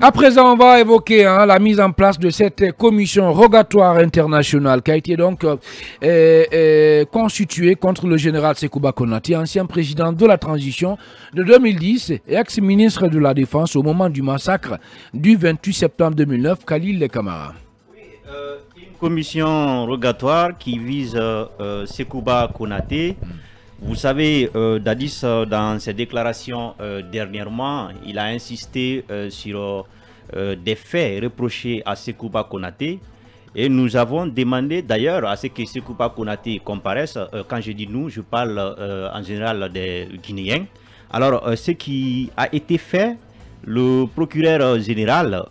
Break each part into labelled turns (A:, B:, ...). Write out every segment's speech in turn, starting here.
A: À présent, on va évoquer hein, la mise en place de cette commission rogatoire internationale qui a été donc euh, euh, euh, constituée contre le général Sekouba Konati, ancien président de la transition de 2010 et ex-ministre de la Défense au moment du massacre du 28 septembre 2009, Khalil Lekamara. Oui,
B: une commission rogatoire qui vise Sekouba Konaté. Hmm. Vous savez, euh, Dadis, euh, dans ses déclarations euh, dernièrement, il a insisté sur des faits reprochés à Sekouba Konaté. Et nous avons demandé d'ailleurs à ce que Sekouba Konaté comparaisse. quand je dis nous, je parle en général des Guinéens. Alors, ce qui a été fait, le procureur général,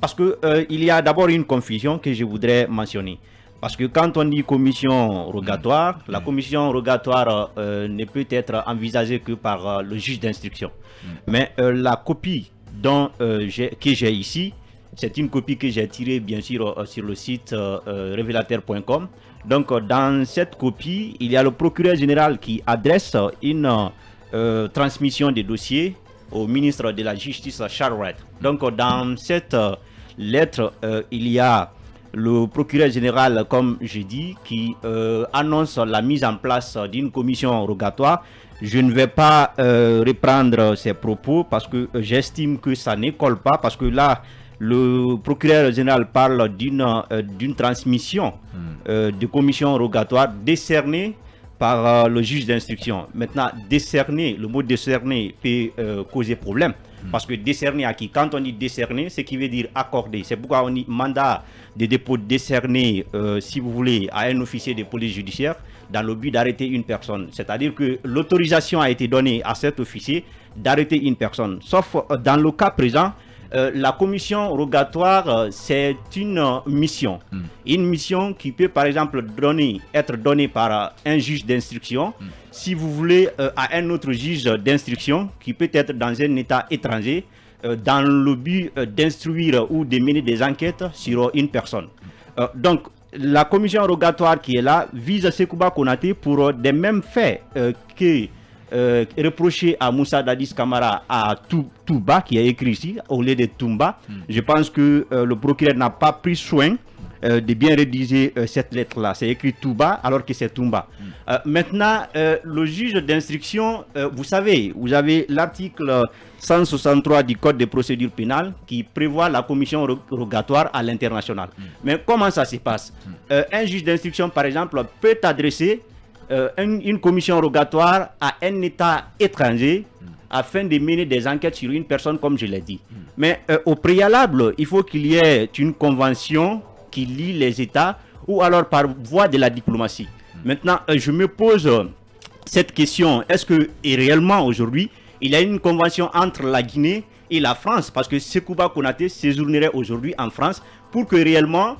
B: parce qu'il il y a d'abord une confusion que je voudrais mentionner. Parce que quand on dit commission rogatoire, mm. la mm. commission rogatoire euh, ne peut être envisagée que par euh, le juge d'instruction. Mm. Mais euh, la copie dont, que j'ai ici, c'est une copie que j'ai tirée bien sûr sur le site révélateur.com. Donc dans cette copie, il y a le procureur général qui adresse une transmission des dossiers au ministre de la Justice Charles Wright. Donc dans cette lettre, il y a le procureur général, comme j'ai dit, qui euh, annonce la mise en place d'une commission rogatoire. Je ne vais pas euh, reprendre ses propos parce que euh, j'estime que ça n'école pas, parce que là, le procureur général parle d'une d'une transmission hmm. de commission rogatoire décernée par le juge d'instruction. Maintenant, décerner, le mot décerner peut causer problème. Mm. Parce que décerner à qui Quand on dit décerner, c'est qui veut dire accorder. C'est pourquoi on dit mandat de dépôt décerné, euh, si vous voulez, à un officier de police judiciaire dans le but d'arrêter une personne. C'est-à-dire que l'autorisation a été donnée à cet officier d'arrêter une personne. Sauf euh, dans le cas présent, euh, la commission rogatoire, euh, c'est une euh, mission. Hmm. Une mission qui peut, par exemple, être donnée par un juge d'instruction, hmm. si vous voulez, à un autre juge d'instruction qui peut être dans un État étranger, dans le but d'instruire ou de mener des enquêtes sur une personne. Hmm. donc, la commission rogatoire qui est là vise Sekouba Konate pour des mêmes faits que euh, reprocher à Moussa Dadis Kamara à Touba, qui a écrit ici, au lieu de Toumba. Hmm. Je pense que euh, le procureur n'a pas pris soin euh, de bien rédiger cette lettre-là. C'est écrit Touba alors que c'est Toumba. Hmm. maintenant, le juge d'instruction, vous savez, vous avez l'article 163 du Code de procédure pénale qui prévoit la commission rogatoire à l'international. Hmm. Mais comment ça se passe Un juge d'instruction, par exemple, peut adresser euh, une commission rogatoire à un État étranger hmm. afin de mener des enquêtes sur une personne, comme je l'ai dit. Hmm. Mais euh, au préalable, il faut qu'il y ait une convention qui lie les États ou alors par voie de la diplomatie. Hmm. Maintenant, euh, je me pose cette question. Est-ce que réellement aujourd'hui, il y a une convention entre la Guinée et la France Parce que Sekouba Konaté séjournerait aujourd'hui en France pour que réellement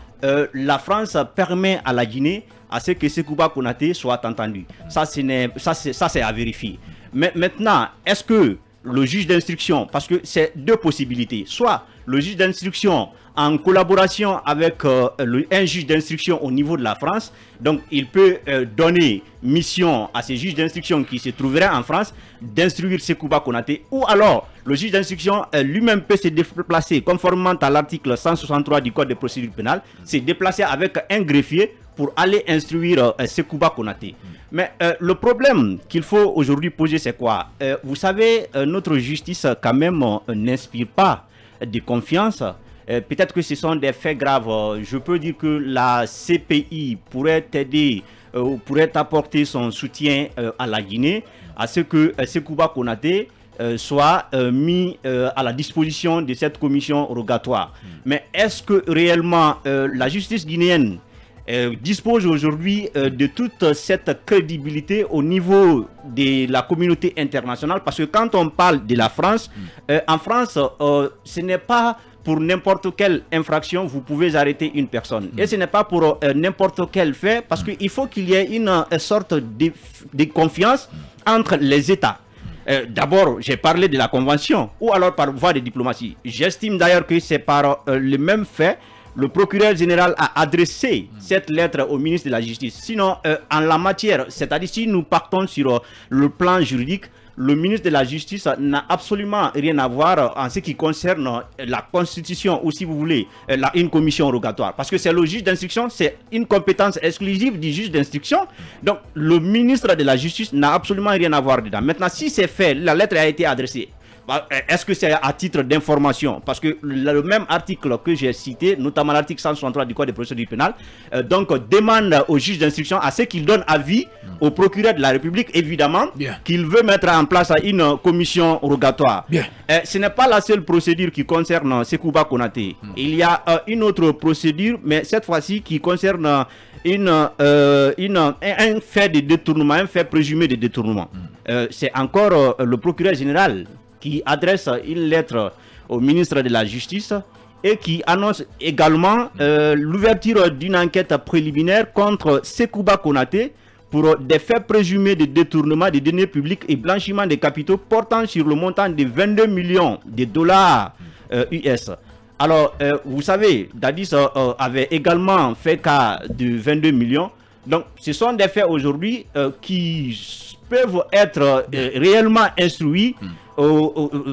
B: la France permet à la Guinée à ce que Sekouba Konaté soit entendu. Ça, c'est à vérifier. Mais maintenant, est-ce que le juge d'instruction, parce que c'est deux possibilités, soit le juge d'instruction en collaboration avec euh, un juge d'instruction au niveau de la France. Donc, il peut euh, donner mission à ces juges d'instruction qui se trouveraient en France d'instruire Sekouba Konaté ou alors le juge d'instruction lui-même peut se déplacer conformément à l'article 163 du Code de procédure pénale, se déplacer avec un greffier pour aller instruire euh, Sekouba Konaté. Mais euh, le problème qu'il faut aujourd'hui poser, c'est quoi euh, Vous savez, notre justice, quand même, n'inspire pas de confiance. Peut-être que ce sont des faits graves. Je peux dire que la CPI pourrait aider pourrait apporter son soutien à la Guinée, à ce que Sekouba Konaté euh, soit euh, mis euh, à la disposition de cette commission rogatoire. Hmm. Mais est-ce que réellement la justice guinéenne dispose aujourd'hui de toute cette crédibilité au niveau de la communauté internationale Parce que quand on parle de la France, hmm. en France, ce n'est pas pour n'importe quelle infraction, vous pouvez arrêter une personne. Hmm. Et ce n'est pas pour n'importe quel fait, parce qu'il faut qu'il y ait une, sorte de confiance entre les États. Euh, d'abord, j'ai parlé de la convention ou alors par voie de diplomatie. J'estime d'ailleurs que c'est par euh, le même fait le procureur général a adressé hmm. cette lettre au ministre de la Justice. Sinon, euh, en la matière, c'est-à-dire si nous partons sur le plan juridique, le ministre de la Justice n'a absolument rien à voir en ce qui concerne la Constitution ou, si vous voulez, une commission rogatoire. Parce que c'est le juge d'instruction, c'est une compétence exclusive du juge d'instruction. Donc, le ministre de la Justice n'a absolument rien à voir dedans. Maintenant, si c'est fait, la lettre a été adressée bah, eh, est-ce que c'est à titre d'information Parce que le même article que j'ai cité, notamment l'article 163 du Code des procédures pénales, euh, donc demande au juge d'instruction à ce qu'il donne avis hmm. au procureur de la République, évidemment, qu'il veut mettre en place une commission rogatoire. Eh, ce n'est pas la seule procédure qui concerne Sekouba Konaté. Hmm. Il y a euh, une autre procédure, mais cette fois-ci qui concerne euh, une, un, fait de détournement, un fait présumé de détournement. Hmm. c'est encore le procureur général qui adresse une lettre au ministre de la Justice et qui annonce également euh, l'ouverture d'une enquête préliminaire contre Sekouba Konate pour des faits présumés de détournement des données publiques et blanchiment des capitaux portant sur le montant de 22 millions de dollars US. Euh, Alors, euh, vous savez, Dadis avait également fait cas de 22 millions. Donc, ce sont des faits aujourd'hui qui peuvent être réellement instruits. Hmm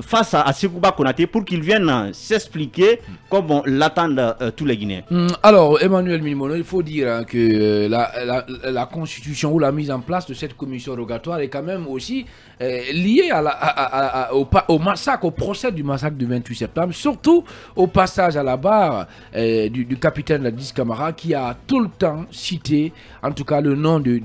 B: face à, Sekouba Konaté pour qu'il vienne s'expliquer comme l'attendent euh, tous les Guinéens. Hmm, alors, Emmanuel Mimono, il faut dire hein, que
A: euh, la, constitution ou la mise en place de cette commission rogatoire est quand même aussi euh, liée à au, massacre, au procès du massacre du 28 septembre, surtout au passage à la barre du, capitaine capitaine 10 Camara qui a tout le temps cité, en tout cas, le nom du,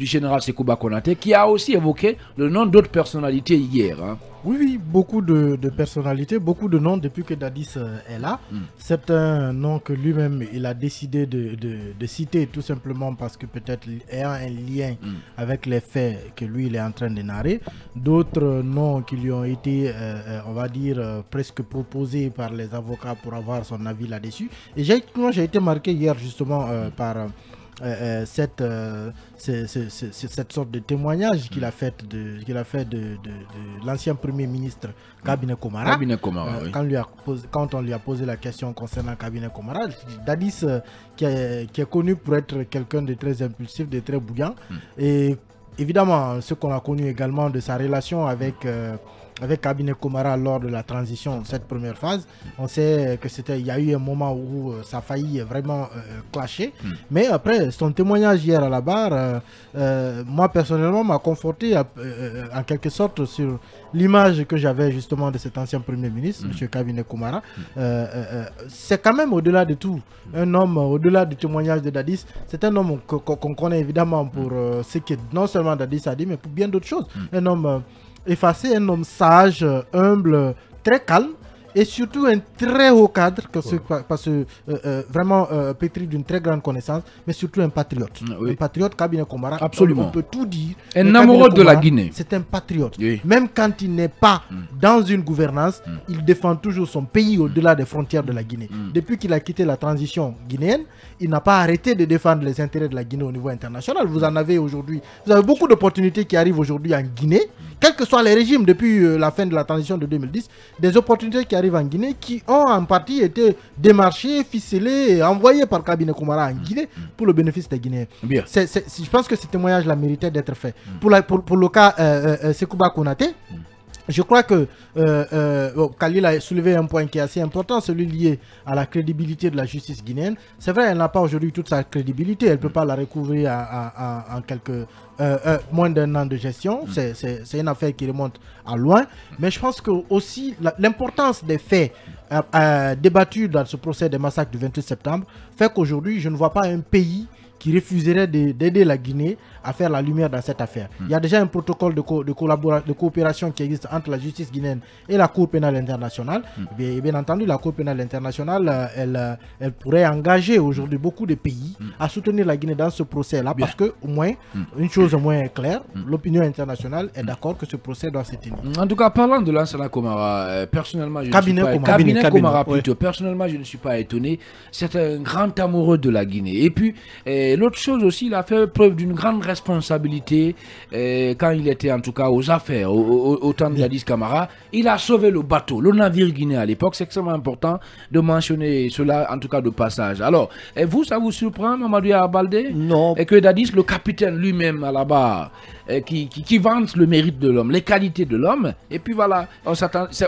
A: général Sekouba Konaté, qui a aussi évoqué le nom d'autres personnalités hier. Hein.
C: Oui, oui, beaucoup de, personnalités, beaucoup de noms depuis que Dadis euh, est là. Hmm. Certains noms que lui-même, il a décidé de, citer tout simplement parce que peut-être ayant un lien hmm. avec les faits que lui, il est en train de narrer. D'autres noms qui lui ont été, euh, euh, on va dire, presque proposés par les avocats pour avoir son avis là-dessus. Et moi, j'ai été marqué hier justement par euh, euh, cette, euh, cette sorte de témoignage qu'il a mm. fait de, qu'il a fait de, l'ancien premier ministre mm. Kabine Komara. quand, lui a quand on lui a posé la question concernant Kabine Komara, Dadis, qui, qui, est, connu pour être quelqu'un de très impulsif, de très bouillant, mm. et évidemment, ce qu'on a connu également de sa relation avec avec Cabinet Kumara lors de la transition, cette première phase. On sait que c'était, il y a eu un moment où euh, ça a failli vraiment euh, clasher. Hmm. Mais après, son témoignage hier à la barre, euh, euh, moi personnellement, m'a conforté en quelque sorte sur l'image que j'avais justement de cet ancien Premier ministre, hmm. M. Kabine Kumara. c'est quand même au-delà de tout. Un homme, au-delà du témoignage de Dadis, c'est un homme qu'on connaît évidemment pour ce qui est non seulement Dadis a dit, mais pour bien d'autres choses. Hmm. Un homme effacer un homme sage, humble, très calme, et surtout un très haut cadre, parce que euh, euh, vraiment euh, pétri d'une très grande connaissance, mais surtout un patriote. Ah, un patriote, Kabine Komara. Absolument. On peut tout dire. Un amoureux de la Guinée. C'est un patriote. Même quand il n'est pas mm. dans une gouvernance, mm. il défend toujours son pays mm. au-delà des frontières de la Guinée. Depuis qu'il a quitté la transition guinéenne, il n'a pas arrêté de défendre les intérêts de la Guinée au niveau international. Vous en avez aujourd'hui. Vous avez beaucoup d'opportunités qui arrivent aujourd'hui en Guinée, quels que soient les régimes depuis la fin de la transition de 2010, des opportunités qui arrivent en Guinée qui ont en partie été démarchés, ficelés envoyés par Kabine Koumara en Guinée mm. pour le bénéfice des Guinéens. Bien. je pense que ce témoignage-là méritait d'être fait. Mm. Pour, pour, pour, le cas euh, euh, euh, Sekouba Konate, mm. Je crois que euh, euh Khalil a soulevé un point qui est assez important, celui lié à la crédibilité de la justice guinéenne. C'est vrai, elle n'a pas aujourd'hui toute sa crédibilité, elle ne peut pas la recouvrir en quelques euh, euh, moins d'un an de gestion. Mm. C'est une affaire qui remonte à loin. Mais je pense que aussi l'importance des faits débattus dans ce procès des massacres du 28 septembre fait qu'aujourd'hui, je ne vois pas un pays qui refuserait d'aider la Guinée à faire la lumière dans cette affaire. Hmm. Il y a déjà un protocole de, de de coopération qui existe entre la justice guinéenne et la Cour pénale internationale. Hmm. bien, entendu, la Cour pénale internationale, euh, elle, euh, elle pourrait engager aujourd'hui beaucoup de pays hmm. à soutenir la Guinée dans ce procès-là parce que, au moins, une chose au moins est claire, l'opinion internationale est d'accord que ce
A: procès doit s'éteindre. En tout cas, parlant de Lansana Komara, euh, personnellement, je cabinet ne suis pas... Cabinet, Personnellement, je ne suis pas étonné. C'est un grand amoureux de la Guinée. Et puis, eh, l'autre chose aussi, il a fait preuve d'une grande responsabilité euh, quand il était en tout cas aux affaires, au, temps de Yadis Camara. Il a sauvé le bateau, le navire guinéen à l'époque. C'est extrêmement important de mentionner cela, en tout cas de passage. Alors, et vous, ça vous surprend, Mamadou Abaldé Non. Et que Dadis, le capitaine lui-même à la barre, euh, qui, qui, le mérite de l'homme, les qualités de l'homme. Et puis voilà, on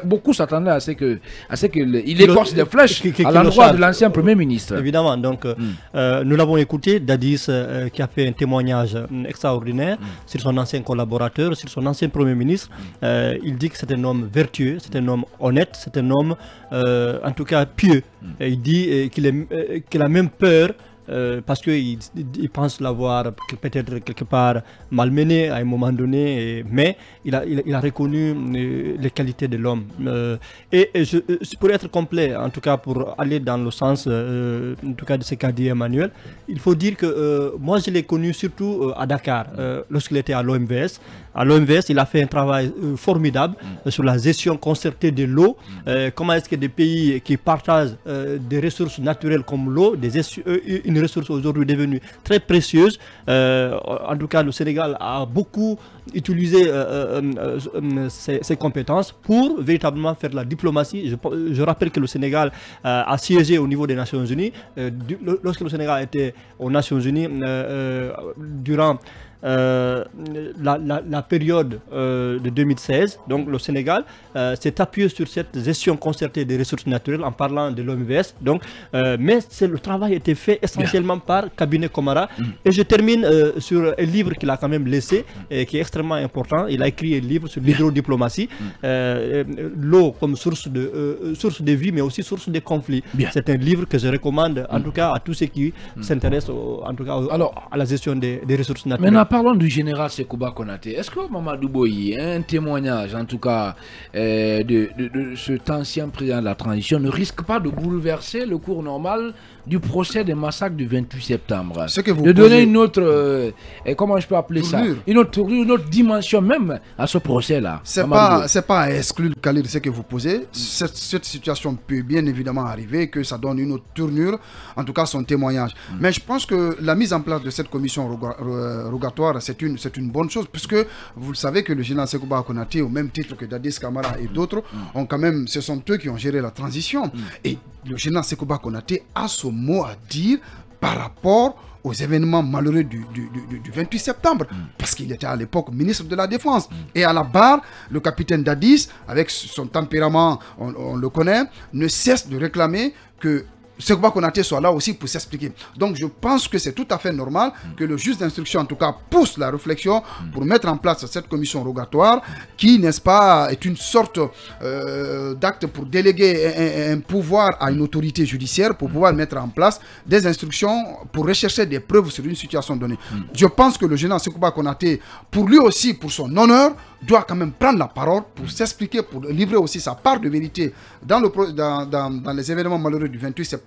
A: beaucoup s'attendaient à ce que, à ce que il écorce des flèches à l'endroit de
D: l'ancien Premier ministre. Évidemment, donc euh, hmm. euh, nous l'avons écouté, Dadis qui a fait un témoignage extraordinaire hmm. sur son ancien collaborateur, sur son ancien Premier ministre. Hmm. il dit que c'est un homme vertueux, c'est un homme honnête, c'est un homme en tout cas pieux. Et il dit qu'il a même peur euh, parce qu'il pense l'avoir peut-être quelque part malmené à un moment donné, mais il a, reconnu euh, les qualités de l'homme. Euh, et, pour être complet, en tout cas pour aller dans le sens en tout cas de ce qu'a dit Emmanuel, il faut dire que moi je l'ai connu surtout à Dakar, lorsqu'il était à l'OMVS. À l'OMVS, il a fait un travail formidable mm. sur la gestion concertée de l'eau, mm. comment est-ce que des pays qui partagent des ressources naturelles comme l'eau, une une ressource aujourd'hui devenue très précieuse. Euh, en tout cas, le Sénégal a beaucoup utilisé euh, euh, ses, compétences pour véritablement faire de la diplomatie. Je, rappelle que le Sénégal a siégé au niveau des Nations Unies. lorsque le Sénégal était aux Nations Unies, durant euh, la, période euh, de 2016, donc le Sénégal euh, s'est appuyé sur cette gestion concertée des ressources naturelles en parlant de l'OMVS. Donc, mais le travail a été fait essentiellement par cabinet Comara. Mm. Et je termine sur un livre qu'il a quand même laissé et qui est extrêmement important. Il a écrit un livre sur l'hydrodiplomatie, mm. l'eau comme source de source de vie, mais aussi source de conflits. C'est un livre que je recommande en mm. tout cas à tous ceux qui s'intéressent en tout cas à la gestion des ressources naturelles parlons du général Sekouba Konate. Est-ce que Mamadou Boyi, un
A: témoignage en tout cas euh, de, cet ancien président de la transition, ne risque pas de bouleverser le cours normal du procès des massacres du 28 septembre De donner une autre, euh, et comment je peux appeler ça une autre, une autre dimension même à ce procès-là. Ce n'est pas, pas à exclure le ce que vous posez. Cette, situation peut bien évidemment
E: arriver, que ça donne une autre tournure, en tout cas son témoignage. Mm. Mais je pense que la mise en place de cette commission euh, rogatoire c'est une, une bonne chose, puisque vous le savez que le général Sekouba Konaté, au même titre que Dadis Kamara et d'autres, mm. ont quand même, ce sont eux qui ont géré la transition. Mm. Et le général Sekouba Konaté a son mot à dire par rapport aux événements malheureux du, 28 septembre, mm. parce qu'il était à l'époque ministre de la Défense. Et à la barre, le capitaine Dadis, avec son tempérament, on le connaît, ne cesse de réclamer que Sekouba Konaté soit là aussi pour s'expliquer. Donc je pense que c'est tout à fait normal mm. que le juge d'instruction, en tout cas, pousse la réflexion pour mettre en place cette commission rogatoire qui, n'est-ce pas, est une sorte euh, d'acte pour déléguer un, pouvoir à une autorité judiciaire pour pouvoir mm. mettre en place des instructions pour rechercher des preuves sur une situation donnée. Mm. Je pense que le général Sekouba Konaté, pour lui aussi, pour son honneur, doit quand même prendre la parole pour s'expliquer, pour livrer aussi sa part de vérité dans, le, dans, dans les événements malheureux du 28 septembre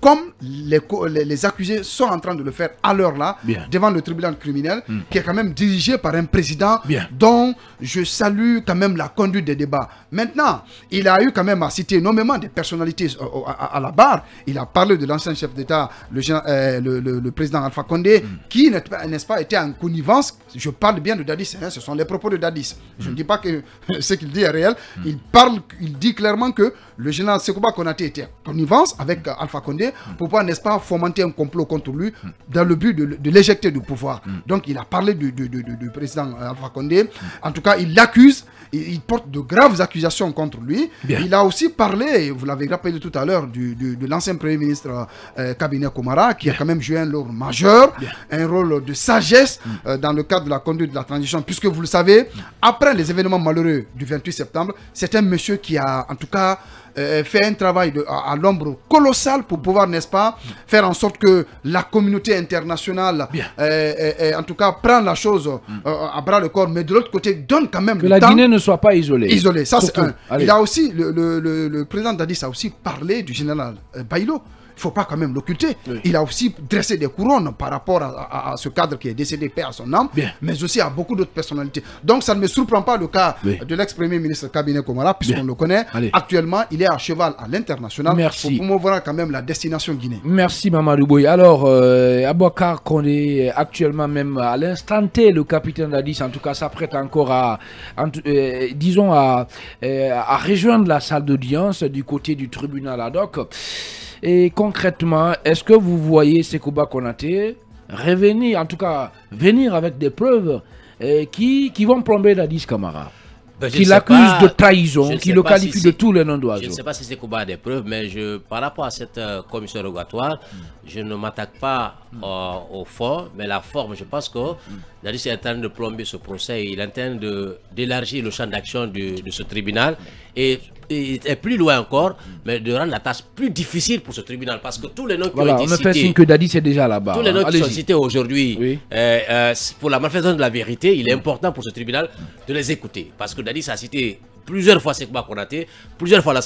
E: comme les, les, accusés sont en train de le faire à l'heure là, devant le tribunal criminel, hmm. qui est quand même dirigé par un président dont je salue quand même la conduite des débats. Maintenant, il a eu quand même à citer énormément des personnalités euh, à, la barre. Il a parlé de l'ancien chef d'État, le, euh, le, président Alpha Condé, hmm. qui, n'est-ce pas, était en connivence. Je parle bien de Dadis, hein, ce sont les propos de Dadis. Je ne hmm. dis pas que ce qu'il dit est réel. Il parle, il dit clairement que le général Sekouba Konaté était en connivence avec euh, Alpha Condé, pourquoi n'est-ce pas fomenter un complot contre lui dans le but de, l'éjecter du pouvoir. Donc il a parlé du, du, président euh, Alpha Condé. En tout cas, il l'accuse, il, porte de graves accusations contre lui. Il a aussi parlé, vous l'avez rappelé tout à l'heure, de l'ancien Premier ministre euh, Cabinet euh, qui a quand même joué un rôle majeur, un rôle de sagesse dans le cadre de la conduite de la transition, puisque vous le savez, après les événements malheureux du 28 septembre, c'est un monsieur qui a en tout cas euh, euh, fait un travail à, l'ombre colossal pour pouvoir, n'est-ce pas, faire en sorte que la communauté internationale, euh, en tout cas, prend la chose à bras le corps, mais de l'autre côté, donne quand même que la Guinée ne
A: soit pas isolée. Isolée, ça c'est un. Il a
E: aussi, le, le, le président Dadis a aussi parlé du général Bailo il ne faut pas quand même l'occulter. Il a aussi dressé des couronnes par rapport à, ce cadre qui est décédé, paix à son âme, mais aussi à beaucoup d'autres personnalités. Donc ça ne me surprend pas le cas de l'ex-premier ministre Cabinet Komara, puisqu'on le connaît. Actuellement, il est à cheval à l'international. Merci. Pour promouvoir quand même la destination guinée.
A: Merci Maman Boy. Alors, euh, qu'on est actuellement même à l'instant T, le capitaine d'Adis, en tout cas, s'apprête encore à, euh, disons, à, euh, à rejoindre la salle d'audience du côté du tribunal ad hoc. Et concrètement, est-ce que vous voyez Sekouba Konaté revenir, en tout cas venir avec des preuves euh, qui, qui vont plomber la Camara camarades ben, qui l'accuse de trahison, qui le qualifie de tous les noms d'oiseaux. Je ne sais
F: pas si Sekouba a des preuves, mais je, par rapport à cette euh, commission rogatoire, hmm. je ne m'attaque pas hmm. euh, au fond, mais la forme. Je pense que la hmm. est en train de plomber ce procès, il est en train d'élargir le champ d'action de, de, ce tribunal. Et et, plus loin encore, mais de rendre la tâche plus difficile pour ce tribunal. Parce que tous les noms qui ont été cités. que
A: Dadi, c'est déjà là Tous les noms sont cités
F: aujourd'hui, euh, euh, pour la malfaisance de la vérité, il est important pour ce tribunal de les écouter. Parce que Dadis a cité plusieurs fois Sekba Konaté, plusieurs fois la,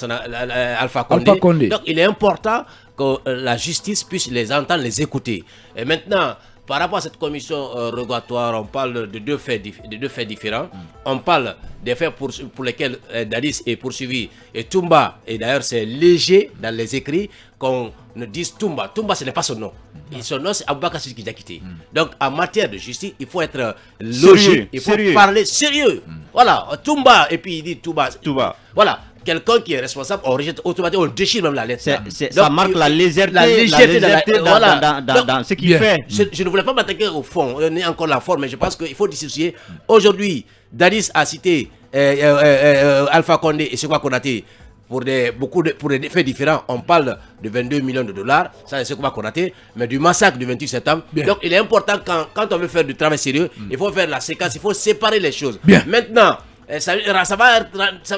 F: Alpha, Alpha Condé. Donc il est important que euh, la justice puisse les entendre, les écouter. Et maintenant, par rapport à cette commission euh, rogatoire, on parle de deux faits, de deux faits différents. Mm. On parle des faits pour, lesquels euh, Dadis est poursuivi et Toumba, et d'ailleurs c'est léger dans les écrits qu'on ne dise Toumba. Tumba, ce n'est pas son nom. Mm. Son nom, c'est qui qui l'a Donc, en matière de justice, il faut être euh, logique, il faut parler sérieux. Mm. Voilà, Toumba, et puis il dit Tumba. Toumba. Voilà quelqu'un qui est responsable, on rejette automatiquement, on déchire même la lettre.
B: ça marque la légèreté, la dans, ce qu'il fait.
F: Je, ne voulais pas m'attaquer au fond, on euh, est encore la forme, mais je pense qu'il faut dissocier. Aujourd'hui, Dadis a cité euh, euh, Alpha Condé et Sekwa Konaté pour des, beaucoup de, pour des faits différents. On parle de 22 millions de dollars, ça c'est Konaté, mais du massacre du 28 septembre. Donc il est important quand, quand on veut faire du travail sérieux, il faut faire la séquence, il faut séparer les choses. Bien. Maintenant, eh, ça, va, ça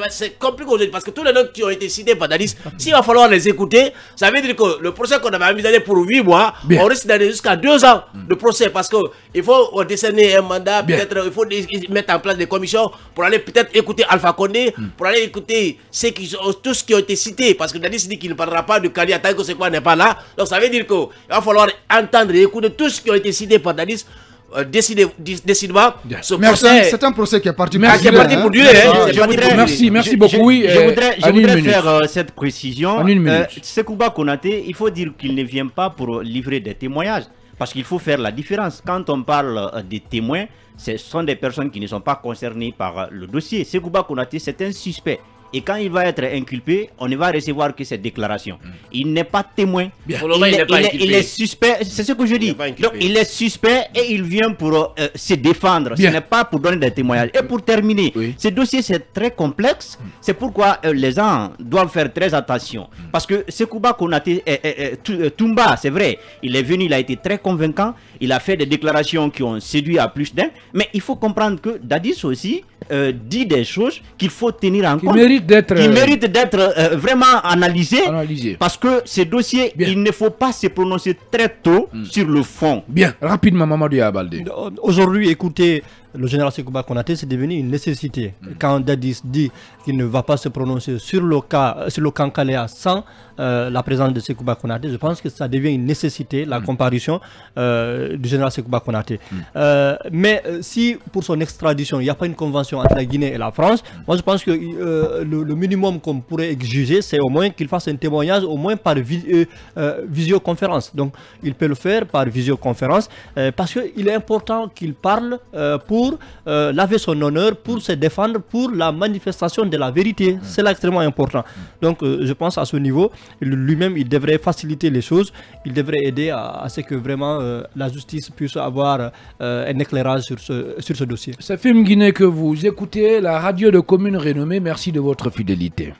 F: va c'est compliqué parce que tous les noms qui ont été cités par Danis, s'il va falloir les écouter, ça veut dire que le procès qu'on avait amusé pour 8 mois, on risque d'aller jusqu'à 2 ans de procès parce qu'il faut décerner un mandat, il faut mettre en place des commissions pour aller peut-être écouter Alpha Condé, hmm. pour aller écouter ceux qui, tous ceux qui ont été cités parce que Danis dit qu'il ne parlera pas de Kali tant que c'est quoi n'est pas là. Donc ça veut dire qu'il va falloir entendre et écouter tous ceux qui ont été cités par Danis euh, décidé, décidément, ce procès... C'est
E: un procès qui est parti pour Qui
F: parti pour
A: hein. Merci, merci beaucoup. Oui, je, euh, voudrais, je voudrais faire euh, cette précision. En une minute. Euh,
B: Sekouba Konate, il faut dire qu'il ne vient pas pour livrer des témoignages. Parce qu'il faut faire la différence. Quand on parle des témoins, ce sont des personnes qui ne sont pas concernées par le dossier. Sekouba Konate, c'est un suspect. Et quand il va être inculpé, on ne va recevoir que cette déclaration hmm. Il n'est pas témoin. Il, est, suspect. C'est ce que je dis. Donc il est suspect et il vient pour euh, se défendre. Ce n'est pas pour donner des témoignages. Et pour terminer, ce dossier c'est très complexe. Hmm. C'est pourquoi euh, les gens doivent faire très attention. Hmm. Parce que Sekouba Konaté, euh, euh, Toumba, c'est vrai, il est venu, il a été très convaincant. Il a fait des déclarations qui ont séduit à plus d'un. Mais il faut comprendre que Dadis aussi, euh, dit des choses qu'il faut tenir en qui compte. Mérite d'être, qui euh, méritent d'être euh, vraiment Analysé. Parce
D: que ces dossiers, il ne faut pas se prononcer très tôt hmm. sur le fond. Bien, rapidement, Mamadou Abalde. Aujourd'hui, écoutez, le général Sekouba Konaté, c'est devenu une nécessité. Mm. Quand Dadis dit qu'il ne va pas se prononcer sur le cas, sur le sans euh, la présence de Sekouba Konaté, je pense que ça devient une nécessité, la mm. comparution euh, du général Sekouba Konaté. Mm. Euh, mais si pour son extradition, il n'y a pas une convention entre la Guinée et la France, moi je pense que le, minimum qu'on pourrait exiger, c'est au moins qu'il fasse un témoignage, au moins par visioconférence. Donc il peut le faire par visioconférence, parce qu'il est important qu'il parle pour pour euh, laver son honneur, pour se défendre, pour la manifestation de la vérité. C'est là extrêmement important. Donc euh, je pense à ce niveau, lui-même, il devrait faciliter les choses, il devrait aider à, ce que vraiment euh, la justice puisse avoir un éclairage sur ce, sur ce dossier. C'est Film Guinée que vous écoutez, la radio
A: de communes renommée, merci de votre fidélité.